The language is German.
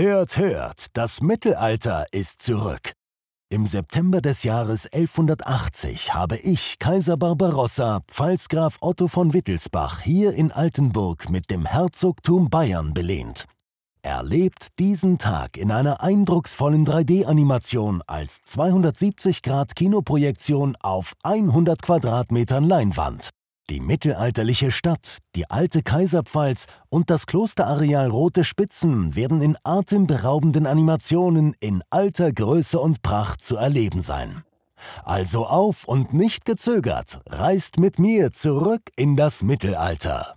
Hört, hört, das Mittelalter ist zurück. Im September des Jahres 1180 habe ich, Kaiser Barbarossa, Pfalzgraf Otto von Wittelsbach, hier in Altenburg mit dem Herzogtum Bayern belehnt. Erlebt diesen Tag in einer eindrucksvollen 3D-Animation als 270 Grad Kinoprojektion auf 100 Quadratmetern Leinwand. Die mittelalterliche Stadt, die alte Kaiserpfalz und das Klosterareal Rote Spitzen werden in atemberaubenden Animationen in alter Größe und Pracht zu erleben sein. Also auf und nicht gezögert, reist mit mir zurück in das Mittelalter.